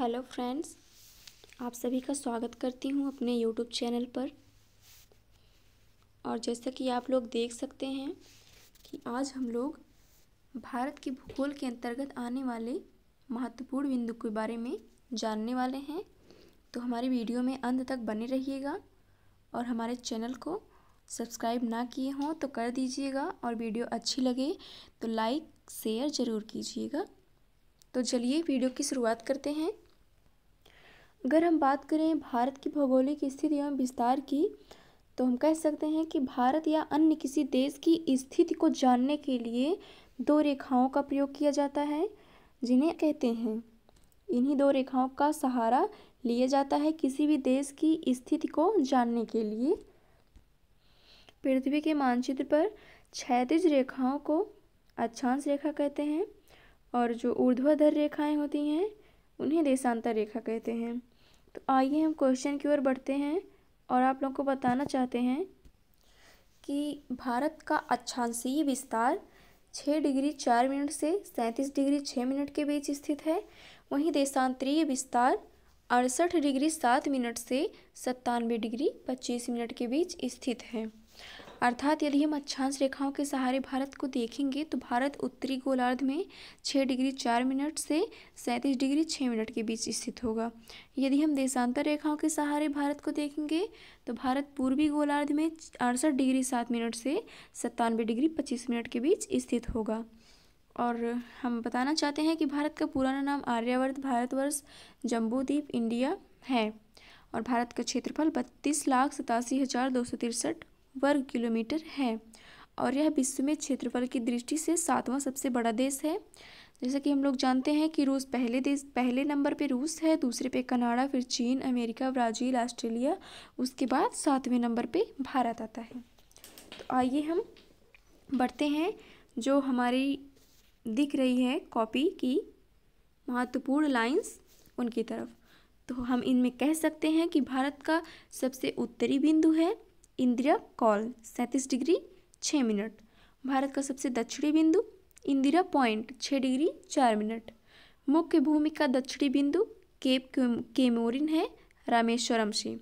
hello friends आप सभी का स्वागत करती हूँ अपने यूट्यूब चैनल पर और जैसा कि आप लोग देख सकते हैं कि आज हम लोग भारत के भूगोल के अंतर्गत आने वाले महत्वपूर्ण बिंदु के बारे में जानने वाले हैं तो हमारी वीडियो में अंत तक बने रहिएगा और हमारे चैनल को सब्सक्राइब ना किए हों तो कर दीजिएगा और वीडियो अच्छी लगे तो लाइक शेयर ज़रूर कीजिएगा तो चलिए वीडियो की शुरुआत करते हैं अगर हम बात करें भारत की भौगोलिक स्थिति एवं विस्तार की तो हम कह सकते हैं कि भारत या अन्य किसी देश की स्थिति को जानने के लिए दो रेखाओं का प्रयोग किया जाता है जिन्हें कहते हैं इन्हीं दो रेखाओं का सहारा लिया जाता है किसी भी देश की स्थिति को जानने के लिए पृथ्वी के मानचित्र पर क्षैतिज रेखाओं को अक्षांश रेखा कहते हैं और जो ऊर्ध्वाधर रेखाएं होती हैं उन्हें देशांतर रेखा कहते हैं तो आइए हम क्वेश्चन की ओर बढ़ते हैं और आप लोगों को बताना चाहते हैं कि भारत का अच्छांसीय विस्तार छः डिग्री चार मिनट से सैंतीस डिग्री छः मिनट के बीच स्थित है वहीं देशांतरीय विस्तार अड़सठ डिग्री सात मिनट से सत्तानवे डिग्री पच्चीस मिनट के बीच स्थित है अर्थात यदि हम अक्षांश रेखाओं के सहारे भारत को देखेंगे तो भारत उत्तरी गोलार्ध में छः डिग्री चार मिनट से सैंतीस डिग्री छः मिनट के बीच स्थित होगा यदि हम देशांतर रेखाओं के सहारे भारत को देखेंगे तो भारत पूर्वी गोलार्ध में अड़सठ डिग्री सात मिनट से सत्तानवे डिग्री पच्चीस मिनट के बीच स्थित होगा और हम बताना चाहते हैं कि भारत का पुराना नाम आर्यावर्त भारतवर्ष जम्बूद्वीप इंडिया है और भारत का क्षेत्रफल बत्तीस लाख सतासी हज़ार दो सौ तिरसठ वर्ग किलोमीटर है और यह विश्व में क्षेत्रफल की दृष्टि से सातवां सबसे बड़ा देश है जैसा कि हम लोग जानते हैं कि रूस पहले देश पहले नंबर पे रूस है दूसरे पे कनाडा फिर चीन अमेरिका ब्राज़ील ऑस्ट्रेलिया उसके बाद सातवें नंबर पे भारत आता है तो आइए हम बढ़ते हैं जो हमारी दिख रही है कॉपी की महत्वपूर्ण लाइंस उनकी तरफ तो हम इनमें कह सकते हैं कि भारत का सबसे उत्तरी बिंदु है इंदिरा कॉल सैंतीस डिग्री छः मिनट भारत का सबसे दक्षिणी बिंदु इंदिरा पॉइंट छः डिग्री चार मिनट मुख्य भूमि का दक्षिणी बिंदु केप केमोरिन है रामेश्वरम से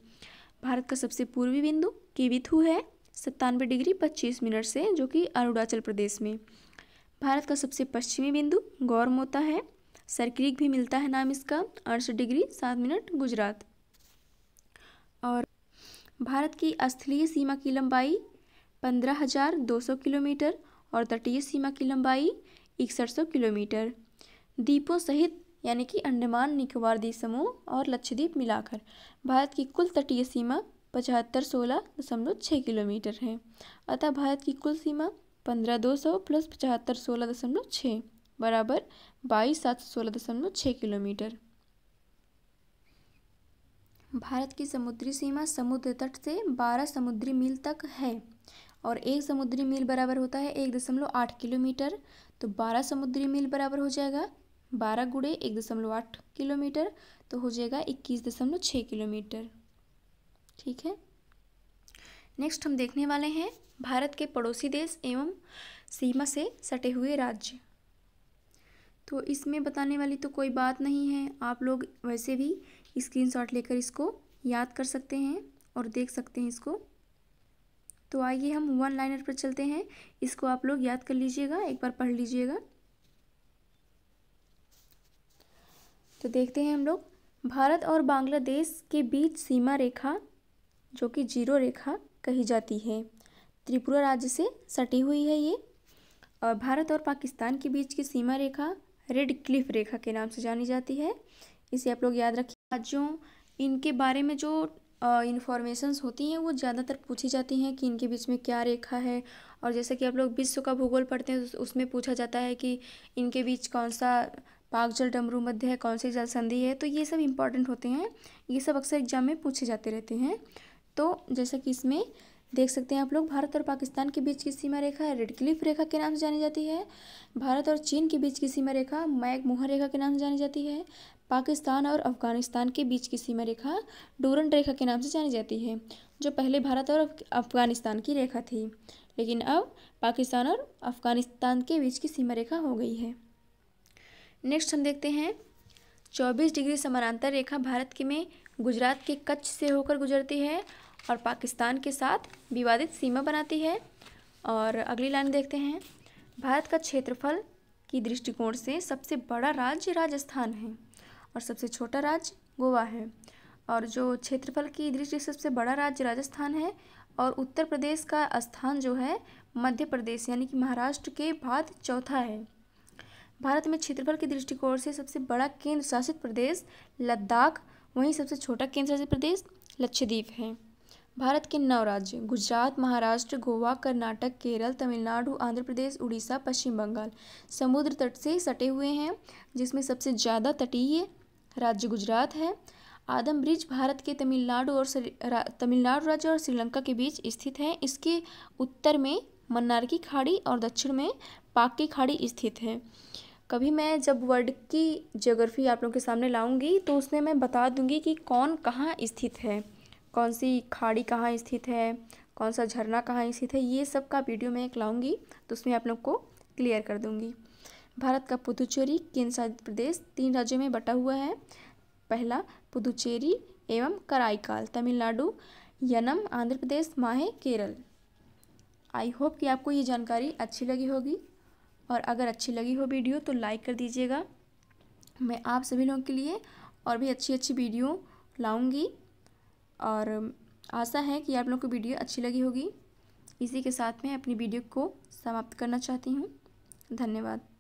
भारत का सबसे पूर्वी बिंदु केविथु है सत्तानवे डिग्री पच्चीस मिनट से जो कि अरुणाचल प्रदेश में भारत का सबसे पश्चिमी बिंदु गौरमोता है सरक्रिक भी मिलता है नाम इसका अड़सठ डिग्री सात मिनट गुजरात और भारत की स्थलीय सीमा की लंबाई पंद्रह हज़ार दो सौ किलोमीटर और तटीय सीमा की लंबाई इकसठ सौ किलोमीटर द्वीपों सहित यानी कि अंडमान निकोबार द्वीप समूह और लक्षद्वीप मिलाकर भारत की कुल तटीय सीमा पचहत्तर सोलह दशमलव छः किलोमीटर है अतः भारत की कुल सीमा पंद्रह दो सौ प्लस पचहत्तर सोलह दशमलव छः बराबर बाईस सात सौ सोलह दशमलव छः किलोमीटर भारत की समुद्री सीमा समुद्र तट से बारह समुद्री मील तक है और एक समुद्री मील बराबर होता है एक दशमलव आठ किलोमीटर तो बारह समुद्री मील बराबर हो जाएगा बारह गुड़े एक दशमलव आठ किलोमीटर तो हो जाएगा इक्कीस दशमलव छः किलोमीटर ठीक है नेक्स्ट हम देखने वाले हैं भारत के पड़ोसी देश एवं सीमा से सटे हुए राज्य तो इसमें बताने वाली तो कोई बात नहीं है आप लोग वैसे भी स्क्रीनशॉट लेकर इसको याद कर सकते हैं और देख सकते हैं इसको तो आइए हम वन लाइनर पर चलते हैं इसको आप लोग याद कर लीजिएगा एक बार पढ़ लीजिएगा तो देखते हैं हम लोग भारत और बांग्लादेश के बीच सीमा रेखा जो कि जीरो रेखा कही जाती है त्रिपुरा राज्य से सटी हुई है ये और भारत और पाकिस्तान के बीच की सीमा रेखा रेड क्लिफ रेखा के नाम से जानी जाती है इसे आप लोग याद रखिए राज्यों इनके बारे में जो इन्फॉर्मेशंस होती हैं वो ज़्यादातर पूछी जाती हैं कि इनके बीच में क्या रेखा है और जैसे कि आप लोग विश्व का भूगोल पढ़ते हैं उसमें पूछा जाता है कि इनके बीच कौन सा पाक जल डमरू मध्य है कौन सी जल संधि है तो ये सब इम्पॉर्टेंट होते हैं ये सब अक्सर एग्जाम में पूछे जाते रहते हैं तो जैसे कि इसमें देख सकते हैं आप लोग भारत और पाकिस्तान के बीच की सीमा रेखा रेड क्लिफ रेखा के नाम से जानी जाती है भारत और चीन के बीच की सीमा रेखा मैक मोहर रेखा के नाम से जानी जाती है पाकिस्तान और अफगानिस्तान के बीच की सीमा रेखा डोरन रेखा के नाम से जानी जाती है जो पहले भारत और अफगानिस्तान की रेखा थी लेकिन अब पाकिस्तान और अफगानिस्तान के बीच की सीमा रेखा हो गई है नेक्स्ट हम देखते हैं चौबीस डिग्री समानांतर रेखा भारत के में गुजरात के कच्छ से होकर गुजरती है और पाकिस्तान के साथ विवादित सीमा बनाती है और अगली लाइन देखते हैं भारत का क्षेत्रफल की दृष्टिकोण से सबसे बड़ा राज्य राजस्थान है और सबसे छोटा राज्य गोवा है और जो क्षेत्रफल की दृष्टि से सबसे बड़ा राज्य राजस्थान है और उत्तर प्रदेश का स्थान जो है मध्य प्रदेश यानी कि महाराष्ट्र के बाद चौथा है भारत में क्षेत्रफल के दृष्टिकोण से सबसे बड़ा केंद्र शासित प्रदेश लद्दाख वहीं सबसे छोटा केंद्र शासित प्रदेश लक्षद्वीप है भारत के नौ राज्य गुजरात महाराष्ट्र गोवा कर्नाटक केरल तमिलनाडु आंध्र प्रदेश उड़ीसा पश्चिम बंगाल समुद्र तट से सटे हुए हैं जिसमें सबसे ज़्यादा तटीय राज्य गुजरात है आदम ब्रिज भारत के तमिलनाडु और तमिलनाडु राज्य और श्रीलंका के बीच स्थित है इसके उत्तर में मन्नार की खाड़ी और दक्षिण में पाक की खाड़ी स्थित है कभी मैं जब वर्ल्ड की ज्योग्राफी आप लोगों के सामने लाऊंगी तो उसमें मैं बता दूंगी कि कौन कहाँ स्थित है कौन सी खाड़ी कहाँ स्थित है कौन सा झरना कहाँ स्थित है ये सब का वीडियो मैं एक लाऊँगी तो उसमें आप लोग को क्लियर कर दूँगी भारत का पुदुचेरी केंद्र शासित प्रदेश तीन राज्यों में बटा हुआ है पहला पुदुचेरी एवं कराईकाल तमिलनाडु यनम आंध्र प्रदेश माहे केरल आई होप कि आपको ये जानकारी अच्छी लगी होगी और अगर अच्छी लगी हो वीडियो तो लाइक कर दीजिएगा मैं आप सभी लोगों के लिए और भी अच्छी अच्छी वीडियो लाऊंगी और आशा है कि आप लोग को वीडियो अच्छी लगी होगी इसी के साथ मैं अपनी वीडियो को समाप्त करना चाहती हूँ धन्यवाद